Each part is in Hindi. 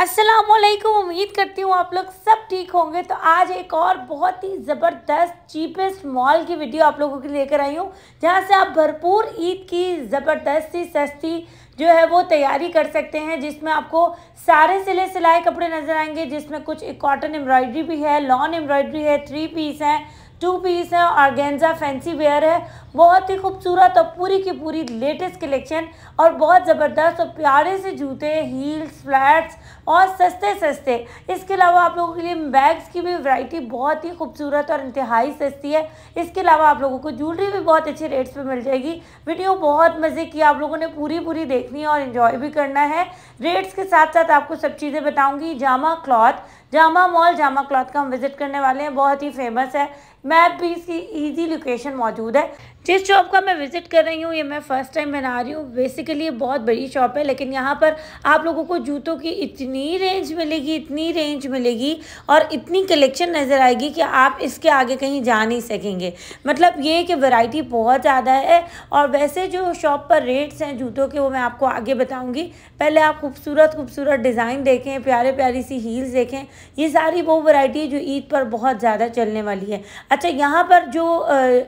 असलकुम उम्मीद करती हूँ आप लोग सब ठीक होंगे तो आज एक और बहुत ही ज़बरदस्त चीपेस्ट मॉल की वीडियो आप लोगों के लेकर आई हूँ जहाँ से आप भरपूर ईद की ज़बरदस्त सी सस्ती जो है वो तैयारी कर सकते हैं जिसमें आपको सारे सिले सिलाए कपड़े नज़र आएंगे जिसमें कुछ कॉटन एम्ब्रॉयडरी भी है लॉन एम्ब्रॉयडरी है थ्री पीस हैं टू पीस है ऑर्गेन्जा फैंसी वेयर है बहुत ही खूबसूरत और पूरी की पूरी लेटेस्ट कलेक्शन और बहुत ज़बरदस्त और प्यारे से जूते हील्स फ्लैट्स और सस्ते सस्ते इसके अलावा आप लोगों के लिए बैग्स की भी वैरायटी बहुत ही खूबसूरत और इंतहाई सस्ती है इसके अलावा आप लोगों को ज्वेलरी भी बहुत अच्छे रेट्स पर मिल जाएगी वीडियो बहुत मज़े की आप लोगों ने पूरी पूरी देखनी है और इन्जॉय भी करना है रेट्स के साथ साथ आपको सब चीज़ें बताऊँगी Jama cloth Jama mall Jama cloth का हम विज़िट करने वाले हैं बहुत ही फेमस है मैप भी इसकी ईजी लोकेशन मौजूद है जिस शॉप का मैं विज़िट कर रही हूँ ये मैं फ़र्स्ट टाइम बना रही हूँ बेसिकली ये बहुत बड़ी शॉप है लेकिन यहाँ पर आप लोगों को जूतों की इतनी रेंज मिलेगी इतनी रेंज मिलेगी और इतनी कलेक्शन नज़र आएगी कि आप इसके आगे कहीं जा नहीं सकेंगे मतलब ये कि वैरायटी बहुत ज़्यादा है और वैसे जो शॉप पर रेट्स हैं जूतों के वो मैं आपको आगे बताऊँगी पहले आप खूबसूरत खूबसूरत डिज़ाइन देखें प्यारे प्यारी सी हील्स देखें ये सारी वो वरायटी है जो ईद पर बहुत ज़्यादा चलने वाली है अच्छा यहाँ पर जो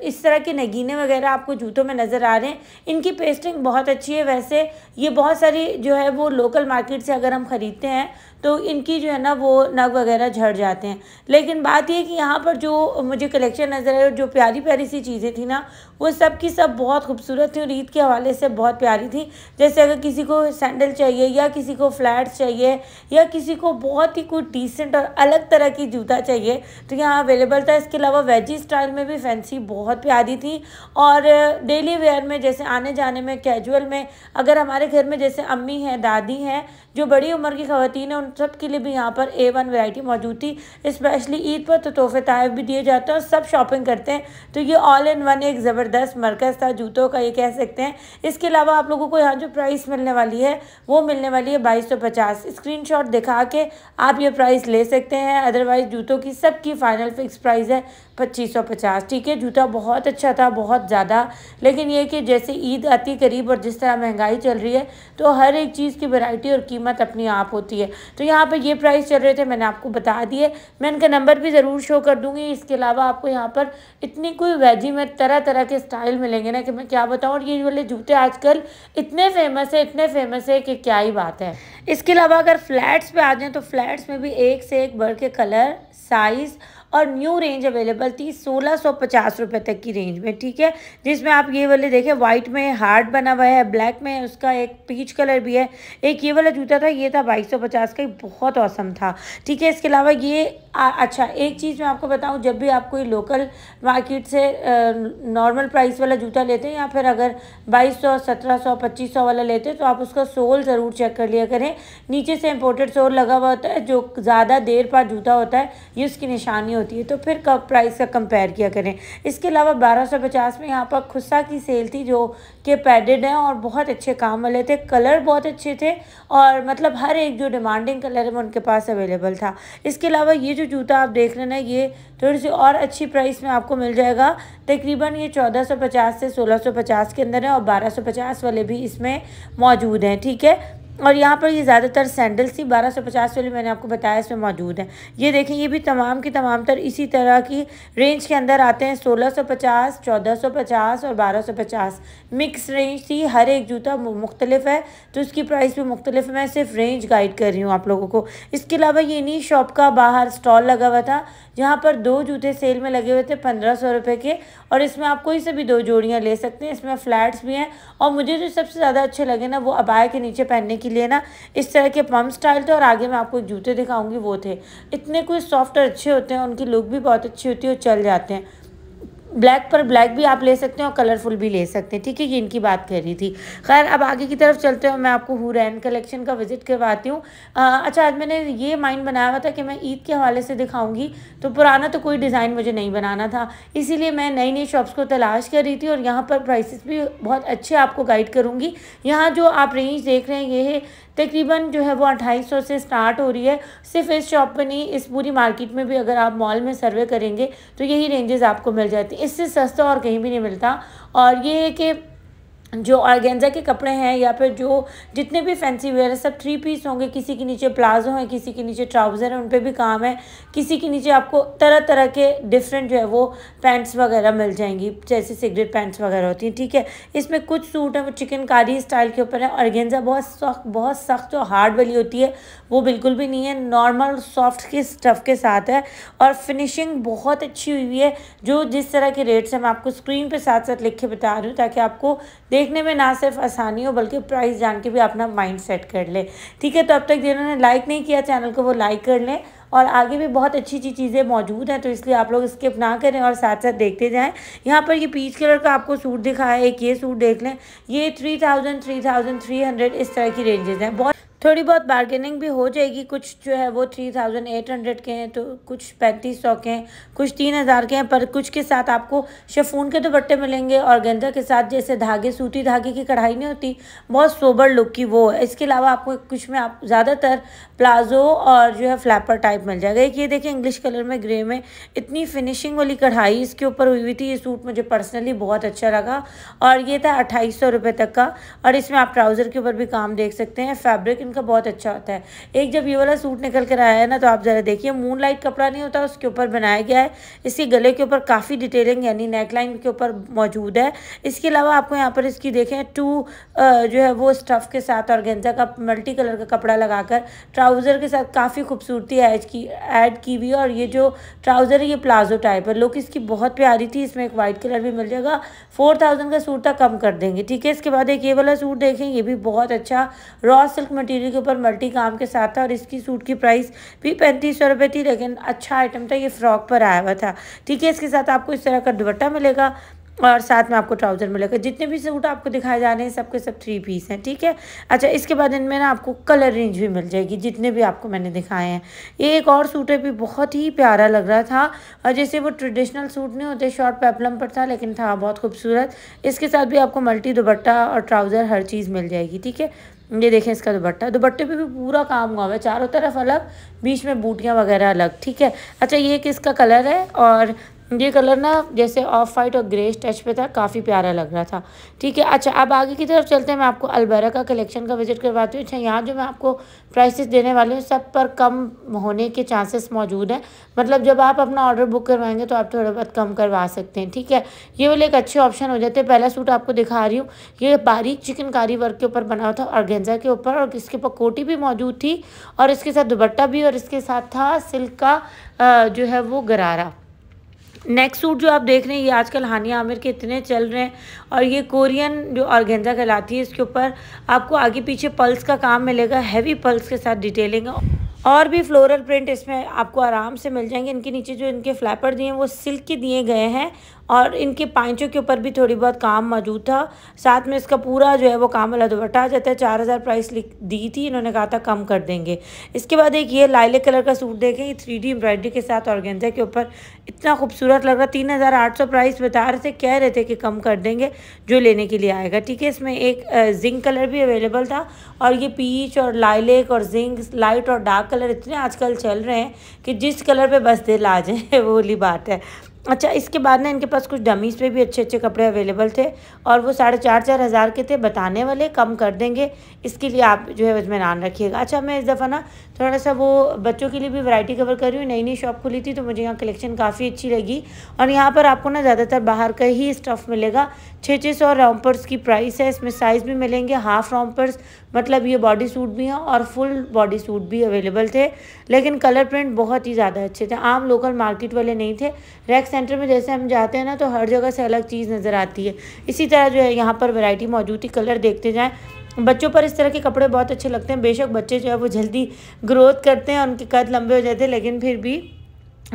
इस तरह के नगीने वगैरह आपको जूतों में नज़र आ रहे हैं इनकी पेस्टिंग बहुत अच्छी है वैसे ये बहुत सारी जो है वो लोकल मार्केट से अगर हम ख़रीदते हैं तो इनकी जो है ना वो नग वगैरह झड़ जाते हैं लेकिन बात यह कि यहाँ पर जो मुझे कलेक्शन नज़र आया जो प्यारी प्यारी सी चीज़ें थी ना वो सब की सब बहुत खूबसूरत थी और ईद के हवाले से बहुत प्यारी थी जैसे अगर किसी को सैंडल चाहिए या किसी को फ्लैट्स चाहिए या किसी को बहुत ही कोई डिसेंट और अलग तरह की जूता चाहिए तो यहाँ अवेलेबल था इसके अलावा वेजी स्टाइल में भी फैंसी बहुत प्यारी थी और डेली वेयर में जैसे आने जाने में कैजुअल में अगर हमारे घर में जैसे अम्मी हैं दादी हैं जो बड़ी उम्र की खातन हैं सब के लिए भी यहाँ पर ए वन वेराइटी मौजूद थी इस्पेशली ईद पर तो तोहफे तहफ भी दिए जाते हैं और सब शॉपिंग करते हैं तो ये ऑल इन वन एक ज़बरदस्त मरकज़ था जूतों का ये कह सकते हैं इसके अलावा आप लोगों को यहाँ जो प्राइस मिलने वाली है वो मिलने वाली है बाईस सौ पचास स्क्रीन शॉट दिखा के आप ये प्राइस ले सकते हैं अदरवाइज़ जूतों की सबकी फ़ाइनल फिक्स प्राइस है पच्चीस सौ पचास ठीक है जूता बहुत अच्छा था बहुत ज़्यादा लेकिन ये कि जैसे ईद आती करीब और जिस तरह महंगाई चल रही है तो हर एक चीज़ की वैरायटी और कीमत अपनी आप होती है तो यहाँ पर ये प्राइस चल रहे थे मैंने आपको बता दिए मैं इनका नंबर भी ज़रूर शो कर दूँगी इसके अलावा आपको यहाँ पर इतनी कोई वैजी में तरह तरह के स्टाइल मिलेंगे ना कि मैं क्या बताऊँ और ये वाले जूते आजकल इतने फेमस है इतने फेमस है कि क्या ही बात है इसके अलावा अगर फ्लैट्स पर आ जाएँ तो फ्लैट्स में भी एक से एक बढ़ के कलर साइज़ और न्यू रेंज अवेलेबल थी सोलह सौ पचास रुपये तक की रेंज में ठीक है जिसमें आप ये वाले देखें वाइट में हार्ड बना हुआ है ब्लैक में उसका एक पीच कलर भी है एक ये वाला जूता था ये था बाईस सौ पचास का बहुत औसम था ठीक है इसके अलावा ये आ, अच्छा एक चीज़ मैं आपको बताऊँ जब भी आप कोई लोकल मार्केट से नॉर्मल प्राइस वाला जूता लेते हैं या फिर अगर बाईस सौ सत्रह सौ पच्चीस सौ वाला लेते हैं तो आप उसका सोल ज़रूर चेक कर लिया करें नीचे से इम्पोर्टेड सोल लगा हुआ होता है जो ज़्यादा देर पर जूता होता है ये उसकी निशानी होती है तो फिर कब प्राइस का कंपेयर किया करें इसके अलावा बारह सौ पचास में यहाँ पर खुस्सा की सेल थी जो के पैडेड हैं और बहुत अच्छे काम वाले थे कलर बहुत अच्छे थे और मतलब हर एक जो डिमांडिंग कलर है वो उनके पास अवेलेबल था इसके अलावा ये जो जूता आप देख लेना ये थोड़ी सी और अच्छी प्राइस में आपको मिल जाएगा तकरीबन ये 1450 से 1650 के अंदर है और 1250 वाले भी इसमें मौजूद हैं ठीक है और यहाँ पर ये ज़्यादातर सैंडल्स थी बारह सौ पचास वाली मैंने आपको बताया इसमें मौजूद है ये देखें ये भी तमाम के तमाम तर इसी तरह की रेंज के अंदर आते हैं सोलह सौ पचास चौदह सौ पचास और बारह सौ पचास मिक्स रेंज थी हर एक जूता मुख्तलिफ है तो उसकी प्राइस भी मुख्तलिफ मैं सिर्फ रेंज गाइड कर रही हूँ आप लोगों को इसके अलावा ये नहीं शॉप का बाहर स्टॉल लगा हुआ था जहाँ पर दो जूते सेल में लगे हुए थे पंद्रह सौ रुपये के और इसमें आप कोई से भी दो जोड़ियाँ ले सकते हैं इसमें फ्लैट्स भी हैं और मुझे जो सबसे ज़्यादा अच्छे लगे ना वो अबाया के नीचे पहनने की के लिए ना इस तरह के पम्प स्टाइल थे और आगे मैं आपको जूते दिखाऊंगी वो थे इतने कोई सॉफ्ट और अच्छे होते हैं उनकी लुक भी बहुत अच्छी होती है और चल जाते हैं ब्लैक पर ब्लैक भी आप ले सकते हैं और कलरफुल भी ले सकते हैं ठीक है ये इनकी बात कर रही थी खैर अब आगे की तरफ चलते हैं मैं आपको हुरैन कलेक्शन का विजिट करवाती हूँ अच्छा आज मैंने ये माइंड बनाया हुआ था कि मैं ईद के हवाले से दिखाऊंगी तो पुराना तो कोई डिज़ाइन मुझे नहीं बनाना था इसीलिए मैं नई नई शॉप्स को तलाश कर रही थी और यहाँ पर प्राइसिस भी बहुत अच्छे आपको गाइड करूँगी यहाँ जो आप रेंज देख रहे हैं ये है तकरीबन जो है वो अट्ठाईस सौ से स्टार्ट हो रही है सिर्फ इस शॉप पर नहीं इस पूरी मार्केट में भी अगर आप मॉल में सर्वे करेंगे तो यही रेंजेस आपको मिल जाती है इससे सस्ता और कहीं भी नहीं मिलता और ये है कि जो ऑर्गेंजा के कपड़े हैं या फिर जो जितने भी फैंसी वेयर हैं सब थ्री पीस होंगे किसी के नीचे प्लाजो है किसी के नीचे ट्राउज़र है उन पर भी काम है किसी के नीचे आपको तरह तरह के डिफरेंट जो है वो पैंट्स वगैरह मिल जाएंगी जैसे सिगरेट पैंट्स वगैरह होती हैं ठीक है इसमें कुछ सूट हैं वो चिकनकारी स्टाइल के ऊपर है ऑर्गेंजा बहुत सख्त बहुत सख्त और हार्ड वाली होती है वो बिल्कुल भी नहीं है नॉर्मल सॉफ्ट के स्टफ़ के साथ है और फिनिशिंग बहुत अच्छी हुई है जो जिस तरह के रेट्स हैं मैं आपको स्क्रीन पर साथ साथ लिख के बता रही हूँ ताकि आपको देखने में ना सिर्फ आसानी हो बल्कि प्राइस जान के भी अपना माइंड सेट कर ले ठीक है तो अब तक जिन्होंने लाइक नहीं किया चैनल को वो लाइक कर लें और आगे भी बहुत अच्छी अच्छी चीज़ें मौजूद हैं तो इसलिए आप लोग स्किप ना करें और साथ साथ देखते जाएं यहाँ पर ये पीच कलर का आपको सूट दिखाया है एक ये सूट देख लें ये three thousand three thousand three hundred इस तरह की रेंजेज़ हैं बहुत थोड़ी बहुत बार्गेनिंग भी हो जाएगी कुछ जो है वो थ्री थाउजेंड एट हंड्रेड के हैं तो कुछ पैंतीस सौ के हैं कुछ तीन हज़ार के हैं पर कुछ के साथ आपको शेफून के दुपट्टे तो मिलेंगे और गेंदा के साथ जैसे धागे सूती धागे की कढ़ाई नहीं होती बहुत सोबर लुक की वो है इसके अलावा आपको कुछ में आप ज़्यादातर प्लाजो और जो है फ्लैपर टाइप मिल जाएगा एक ये देखें इंग्लिश कलर में ग्रे में इतनी फिनिशिंग वाली कढ़ाई इसके ऊपर हुई हुई थी ये सूट मुझे पर्सनली बहुत अच्छा लगा और ये था अट्ठाईस सौ तक का और इसमें आप ट्राउज़र के ऊपर भी काम देख सकते हैं फैब्रिक इनका बहुत अच्छा होता है एक जब ये वाला सूट निकल कर आया है ना तो आप ज़रा देखिए मून लाइट कपड़ा नहीं होता उसके ऊपर बनाया गया है इसके गले के ऊपर काफ़ी डिटेलिंग यानी नेकलाइन के ऊपर मौजूद है इसके अलावा आपको यहाँ पर इसकी देखें टू जो है वो स्टफ़ के साथ और गेंजा का मल्टी कलर का कपड़ा लगाकर ट्राउज़र के साथ काफ़ी खूबसूरती एज की एड की हुई और ये जो ट्राउज़र है ये प्लाजो टाइप है लुक इसकी बहुत प्यारी थी इसमें एक वाइट कलर भी मिल जाएगा फोर थाउजेंड का सूट तक कम कर देंगे ठीक है इसके बाद एक ये वाला सूट देखें ये भी बहुत अच्छा रॉ सिल्क मटीरियल मटेरियल के ऊपर मल्टी काम के साथ था और इसकी सूट की प्राइस भी पैंतीस सौ रुपये थी लेकिन अच्छा आइटम था ये फ्रॉक पर आया हुआ था ठीक है इसके साथ आपको इस तरह का दुपट्टा मिलेगा और साथ में आपको ट्राउज़र मिलेगा जितने भी सूट आपको दिखाए जा रहे हैं सबके सब थ्री पीस हैं ठीक है अच्छा इसके बाद इनमें ना आपको कलर रेंज भी मिल जाएगी जितने भी आपको मैंने दिखाए हैं ये एक और सूट है भी बहुत ही प्यारा लग रहा था और जैसे वो ट्रेडिशनल सूट नहीं होते शॉर्ट पेपलम पर था लेकिन था बहुत खूबसूरत इसके साथ भी आपको मल्टी दुपट्टा और ट्राउज़र हर चीज़ मिल जाएगी ठीक है ये देखें इसका दुपट्टा दुपट्टे पे भी पूरा काम हुआ है चारों तरफ अलग बीच में बूटियाँ वगैरह अलग ठीक है अच्छा ये किसका कलर है और ये कलर ना जैसे ऑफ वाइट और ग्रे टच पे था काफ़ी प्यारा लग रहा था ठीक है अच्छा अब आगे की तरफ चलते हैं मैं आपको अलबेरा का कलेक्शन का विजिट करवाती हूँ अच्छा यहाँ जो मैं आपको प्राइसेस देने वाली हूँ सब पर कम होने के चांसेस मौजूद हैं मतलब जब आप अपना ऑर्डर बुक करवाएंगे तो आप थोड़ा बहुत कम करवा सकते हैं ठीक है ये वाले एक अच्छे ऑप्शन हो जाते हैं पहला सूट आपको दिखा रही हूँ ये बारीक चिकनकारी वर्क के ऊपर बना हुआ था और गेंजा के ऊपर और इसके ऊपर कोटी भी मौजूद थी और इसके साथ दुपट्टा भी और इसके साथ था सिल्क का जो है वो गरारा नेक्स्ट सूट जो आप देख रहे हैं ये आजकल हानिया आमिर के इतने चल रहे हैं और ये कोरियन जो ऑर्गेंजा कहलाती है इसके ऊपर आपको आगे पीछे पल्स का काम मिलेगा हैवी पल्स के साथ डिटेलिंग और भी फ्लोरल प्रिंट इसमें आपको आराम से मिल जाएंगे इनके नीचे जो इनके फ्लैपर दिए हैं वो सिल्क के दिए गए हैं और इनके पैंचों के ऊपर भी थोड़ी बहुत काम मौजूद था साथ में इसका पूरा जो है वो काम वाला दुपट्टा आ जाता है चार हज़ार प्राइस लिख दी थी इन्होंने कहा था कम कर देंगे इसके बाद एक ये लाइले कलर का सूट देखें ये थ्री डी एम्ब्रॉयडरी के साथ ऑर्गेंजा के ऊपर इतना खूबसूरत लग रहा तीन हज़ार आठ सौ प्राइस बता रहे थे कह रहे थे कि कम कर देंगे जो लेने के लिए आएगा ठीक है इसमें एक जिंक कलर भी अवेलेबल था और ये पीच और लाइलेक और जिंक लाइट और डार्क कलर इतने आजकल चल रहे हैं कि जिस कलर पर बस दिल आ जाए वो बात है अच्छा इसके बाद ना इनके पास कुछ डमीज़ पे भी अच्छे अच्छे कपड़े अवेलेबल थे और वो साढ़े चार चार हज़ार के थे बताने वाले कम कर देंगे इसके लिए आप जो है इतमान रखिएगा अच्छा मैं इस दफ़ा ना थोड़ा सा वो बच्चों के लिए भी वैरायटी कवर कर रही हूँ नई नई शॉप खुली थी तो मुझे यहाँ कलेक्शन काफ़ी अच्छी लगी और यहाँ पर आपको ना ज़्यादातर बाहर का ही स्टफ़ मिलेगा छः छः सौ की प्राइस है इसमें साइज़ भी मिलेंगे हाफ़ रॉम्पर्स मतलब ये बॉडी सूट भी हैं और फुल बॉडी सूट भी अवेलेबल थे लेकिन कलर प्रिंट बहुत ही ज़्यादा अच्छे थे आम लोकल मार्केट वाले नहीं थे रैक सेंटर में जैसे हम जाते हैं ना तो हर जगह से अलग चीज़ नज़र आती है इसी तरह जो है यहाँ पर वैरायटी मौजूद थी कलर देखते जाएँ बच्चों पर इस तरह के कपड़े बहुत अच्छे लगते हैं बेशक बच्चे जो है वो जल्दी ग्रोथ करते हैं उनके कद लंबे हो जाते हैं लेकिन फिर भी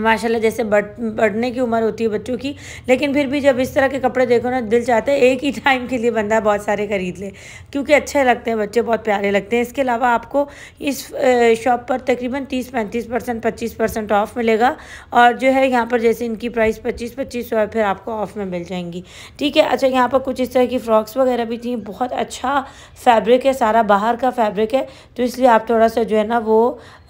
माशाल्लाह जैसे बढ़ बढ़ने की उम्र होती है बच्चों की लेकिन फिर भी जब इस तरह के कपड़े देखो ना दिल चाहता है एक ही टाइम के लिए बंदा बहुत सारे ख़रीद ले क्योंकि अच्छे लगते हैं बच्चे बहुत प्यारे लगते हैं इसके अलावा आपको इस शॉप पर तकरीबन तीस पैंतीस परसेंट पच्चीस परसेंट ऑफ़ मिलेगा और जो है यहाँ पर जैसे इनकी प्राइस पच्चीस पच्चीस सौ फिर आपको ऑफ़ में मिल जाएंगी ठीक है अच्छा यहाँ पर कुछ इस तरह की फ़्रॉक्स वगैरह भी थी बहुत अच्छा फैब्रिक है सारा बाहर का फैब्रिक है तो इसलिए आप थोड़ा सा जो है ना वो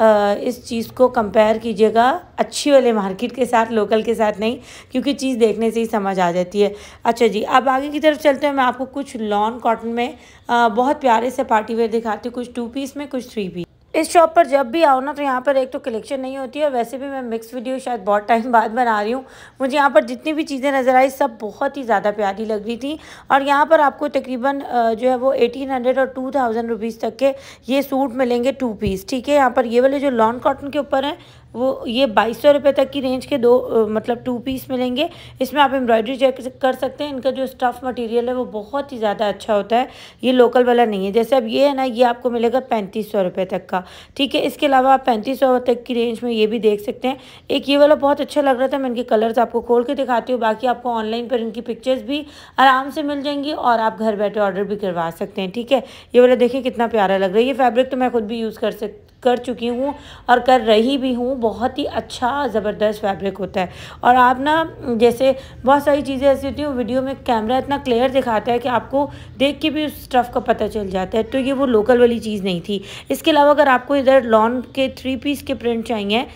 इस चीज़ को कंपेयर कीजिएगा अच्छी सब्जी वाले मार्केट के साथ लोकल के साथ नहीं क्योंकि चीज़ देखने से ही समझ आ जाती है अच्छा जी अब आगे की तरफ चलते हैं मैं आपको कुछ लॉन कॉटन में आ, बहुत प्यारे से पार्टी वेयर दिखाती हूँ कुछ टू पीस में कुछ थ्री पीस इस शॉप पर जब भी आओ ना तो यहाँ पर एक तो कलेक्शन नहीं होती है वैसे भी मैं मिक्स वीडियो शायद बहुत टाइम बाद बना रही हूँ मुझे यहाँ पर जितनी भी चीज़ें नज़र आई सब बहुत ही ज़्यादा प्यारी लग रही थी और यहाँ पर आपको तकरीबन जो है वो 1800 और 2000 रुपीस तक के ये सूट मिलेंगे टू पीस ठीक है यहाँ पर ये वाले जो लॉन कॉटन के ऊपर हैं वो ये बाईस सौ रुपये तक की रेंज के दो मतलब टू पीस मिलेंगे इसमें आप एम्ब्रॉयडरी चेक कर सकते हैं इनका जो स्टफ़ मटेरियल है वो बहुत ही ज़्यादा अच्छा होता है ये लोकल वाला नहीं है जैसे अब ये है ना ये आपको मिलेगा पैंतीस सौ रुपये तक का ठीक है इसके अलावा आप पैंतीस सौ तक की रेंज में ये भी देख सकते हैं एक ये वाला बहुत अच्छा लग रहा था मैं इनके कलर्स आपको खोल के दिखाती हूँ बाकी आपको ऑनलाइन पर इनकी पिक्चर्स भी आराम से मिल जाएंगी और आप घर बैठे ऑर्डर भी करवा सकते हैं ठीक है ये वाला देखिए कितना प्यारा लग रहा है ये फैब्रिक तो मैं खुद भी यूज़ कर सक कर चुकी हूँ और कर रही भी हूँ बहुत ही अच्छा ज़बरदस्त फैब्रिक होता है और आप ना जैसे बहुत सारी चीज़ें ऐसी होती हैं वीडियो में कैमरा इतना क्लियर दिखाता है कि आपको देख के भी उस स्टफ़ का पता चल जाता है तो ये वो लोकल वाली चीज़ नहीं थी इसके अलावा अगर आपको इधर लॉन के थ्री पीस के प्रिंट चाहिए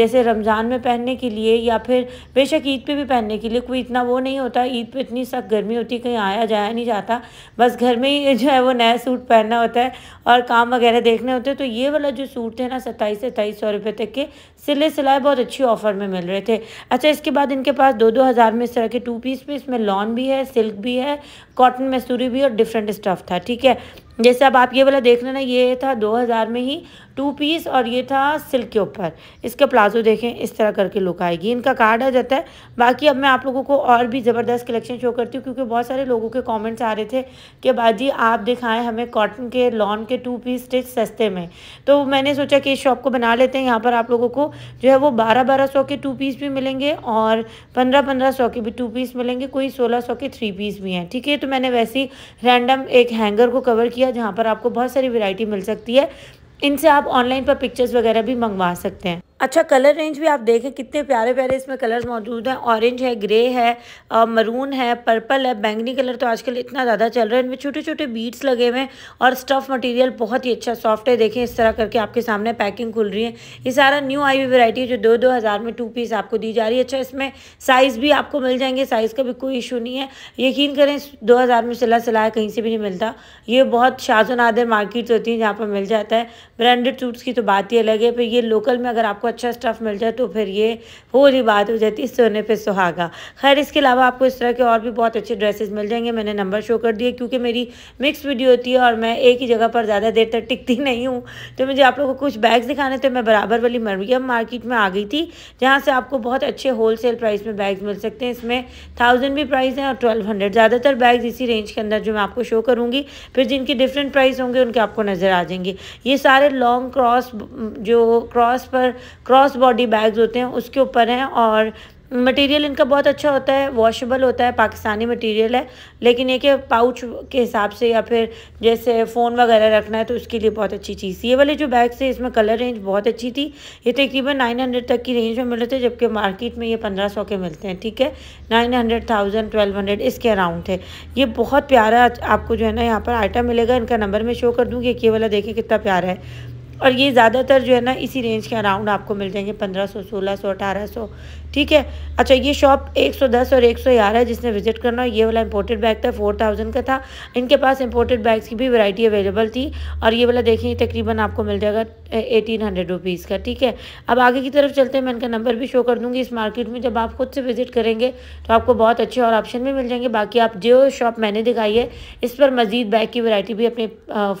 जैसे रमज़ान में पहनने के लिए या फिर बेशक ईद पर भी पहनने के लिए कोई इतना वो नहीं होता ईद पर इतनी सख्त गर्मी होती है कहीं आया जाया नहीं जाता बस घर में ही जो है वो नया सूट पहनना होता है और काम वगैरह देखने होते हैं तो ये वाला जो सूट थे ना सत्ताईस से तेईस सौ रुपये तक के सिले सिलाए बहुत अच्छी ऑफर में मिल रहे थे अच्छा इसके बाद इनके पास दो दो हज़ार में इस तरह के टू पीस भी इसमें लॉन भी है सिल्क भी है कॉटन मसूरी भी और डिफरेंट स्टफ़ था ठीक है जैसे अब आप ये वाला देख रहे ना ये था दो हज़ार में ही टू पीस और ये था सिल्क के ऊपर इसका प्लाजो देखें इस तरह करके लुक आएगी इनका कार्ड आ जाता है बाकी अब मैं आप लोगों को और भी ज़बरदस्त कलेक्शन शो करती हूँ क्योंकि बहुत सारे लोगों के कमेंट्स आ रहे थे कि बाजी आप दिखाएं हमें कॉटन के लॉन के टू पीस स्टिच सस्ते में तो मैंने सोचा कि इस शॉप को बना लेते हैं यहाँ पर आप लोगों को जो है वो बारह बारह सौ के टू पीस भी मिलेंगे और पंद्रह पंद्रह सौ के भी टू पीस मिलेंगे कोई सोलह सौ के थ्री पीस भी हैं ठीक है तो मैंने वैसे ही रैंडम एक हैंगर को कवर किया है जहाँ पर आपको बहुत सारी वैरायटी मिल सकती है इनसे आप ऑनलाइन पर पिक्चर्स वगैरह भी मंगवा सकते हैं अच्छा कलर रेंज भी आप देखें कितने प्यारे प्यारे इसमें कलर्स मौजूद हैं ऑरेंज है ग्रे है मरून है पर्पल है बैंगनी कलर तो आजकल इतना ज़्यादा चल रहा है इनमें छोटे छोटे बीट्स लगे हुए हैं और स्टफ़ मटेरियल बहुत ही अच्छा सॉफ्ट है देखें इस तरह करके आपके सामने पैकिंग खुल रही है ये सारा न्यू आई हुई वेराइटी है जो दो दो हज़ार में टू पीस आपको दी जा रही है अच्छा इसमें साइज़ भी आपको मिल जाएंगे साइज़ का भी कोई इशू नहीं है यकीन करें दो हज़ार में सिला सिलाया कहीं से भी नहीं मिलता ये बहुत शाजो नादर मार्केट्स होती हैं जहाँ पर मिल जाता है ब्रांडेड सूट्स की तो बात ही अलग है पर ये लोकल में अगर आपको अच्छा स्टफ़ मिल जाए तो फिर ये पूरी बात हो जाती है सोने पे सुहागा खैर इसके अलावा आपको इस तरह के और भी बहुत अच्छे ड्रेसेस मिल जाएंगे मैंने नंबर शो कर दिए क्योंकि मेरी मिक्स वीडियो होती है और मैं एक ही जगह पर ज़्यादा देर तक टिकती नहीं हूँ तो मुझे आप लोगों को कुछ बैग्स दिखाने थे मैं बराबर वाली मरियम मार्केट में आ गई थी जहाँ से आपको बहुत अच्छे सेल प्राइस में बैग्स मिल सकते हैं इसमें थाउजेंड भी प्राइस हैं और ट्वेल्व हंड्रेड ज़्यादातर बैग्स इसी रेंज के अंदर जो मैं आपको शो करूँगी फिर जिनके डिफरेंट प्राइस होंगे उनके आपको नज़र आ जाएंगे ये सारे लॉन्ग क्रॉस जो क्रॉस पर क्रॉस बॉडी बैग्स होते हैं उसके ऊपर हैं और मटेरियल इनका बहुत अच्छा होता है वॉशेबल होता है पाकिस्तानी मटेरियल है लेकिन ये कि पाउच के हिसाब से या फिर जैसे फ़ोन वगैरह रखना है तो उसके लिए बहुत अच्छी चीज़ ये वाले जो बैग्स थे इसमें कलर रेंज बहुत अच्छी थी ये तकरीबन नाइन हंड्रेड तक की रेंज में मिल रहे थे जबकि मार्केट में ये पंद्रह सौ के मिलते हैं ठीक है nine hundred thousand twelve hundred इसके अराउंड थे ये बहुत प्यारा आपको जो है ना यहाँ पर आइटम मिलेगा इनका नंबर मैं शो कर दूँगी ये वाला देखें कितना प्यारा है और ये ज़्यादातर जो है ना इसी रेंज के अराउंड आपको मिल जाएंगे पंद्रह सौ सोलह सौ अठारह सौ ठीक है अच्छा ये शॉप 110 और 111 है जिसने विजिट करना ये वाला इंपोर्टेड बैग था 4000 का था इनके पास इंपोर्टेड बैग्स की भी वैरायटी अवेलेबल थी और ये वाला देखिए तकरीबन आपको मिल जाएगा एटीन हंड्रेड रुपीज़ का ठीक है अब आगे की तरफ चलते हैं मैं इनका नंबर भी शो कर दूँगी इस मार्केट में जब आप खुद से विजिट करेंगे तो आपको बहुत अच्छे और ऑप्शन भी मिल जाएंगे बाकी आप जो शॉप मैंने दिखाई है इस पर मज़ीद बैग की वरायटी भी अपने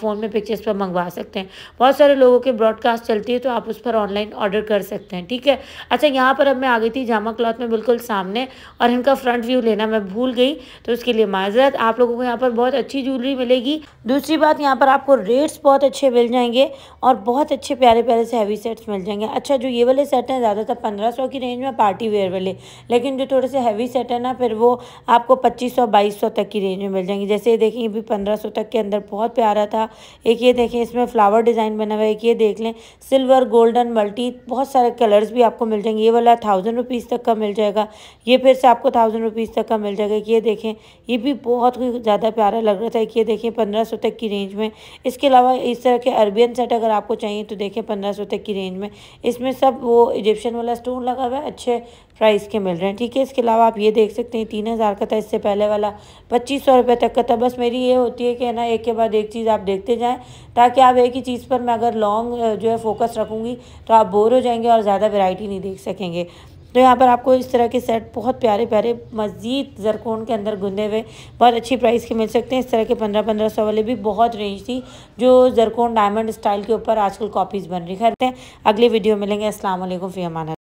फ़ोन में पिक्चर्स पर मंगवा सकते हैं बहुत सारे लोगों के ब्रॉडकास्ट चलती है तो आप उस पर ऑनलाइन ऑर्डर कर सकते हैं ठीक है अच्छा यहाँ पर अब मैं आ गई थी जामा क्लॉथ में बिल्कुल सामने और इनका फ्रंट व्यू लेना मैं भूल गई तो उसके लिए माजरत आप लोगों को यहाँ पर बहुत अच्छी ज्वेलरी मिलेगी दूसरी बात यहाँ पर आपको रेट्स बहुत अच्छे मिल जाएंगे और बहुत अच्छे प्यारे प्यारे से हैवी सेट्स मिल जाएंगे अच्छा जो ये वाले सेट हैं ज़्यादातर पंद्रह सौ की रेंज में पार्टी वेयर वाले लेकिन जो थोड़े से हैवी सेट है ना फिर वो आपको पच्चीस सौ बाईस सौ तक की रेंज में मिल जाएंगे जैसे ये देखें ये भी पंद्रह सौ तक के अंदर बहुत प्यारा था एक ये देखें इसमें फ्लावर डिज़ाइन बना हुआ है एक ये देख लें सिल्वर गोल्डन मल्टी बहुत सारे कलर्स भी आपको मिल जाएंगे ये वाला थाउजेंड रुपीज़ रुपीज़ तक का मिल जाएगा ये फिर से आपको थाउजेंड रुपीज़ तक का मिल जाएगा ये देखें ये भी बहुत ज़्यादा प्यारा लग रहा था ये देखें पंद्रह सौ तक की रेंज में इसके अलावा इस तरह के अरबियन सेट अगर आपको चाहिए तो देखें पंद्रह सौ तक की रेंज में इसमें सब वो इजिप्शन वाला स्टोन लगा हुआ है अच्छे प्राइस के मिल रहे हैं ठीक है इसके अलावा आप ये देख सकते हैं तीन हज़ार का था इससे पहले वाला पच्चीस सौ रुपये तक का था बस मेरी ये होती है कि ना एक के बाद एक चीज़ आप देखते जाएँ ताकि आप एक ही चीज़ पर मैं अगर लॉन्ग जो है फोकस रखूँगी तो आप बोर हो जाएंगे और ज़्यादा वेराइटी नहीं देख सकेंगे तो यहाँ पर आपको इस तरह के सेट बहुत प्यारे प्यारे मज़ीद जरकोन के अंदर गुंदे हुए बहुत अच्छी प्राइस के मिल सकते हैं इस तरह के पंद्रह पंद्रह सौ वाले भी बहुत रेंज थी जो जरकोन डायमंड स्टाइल के ऊपर आजकल कॉपीज़ बन रही खरीदते हैं अगले वीडियो मिलेंगे असलम फ़ी अमान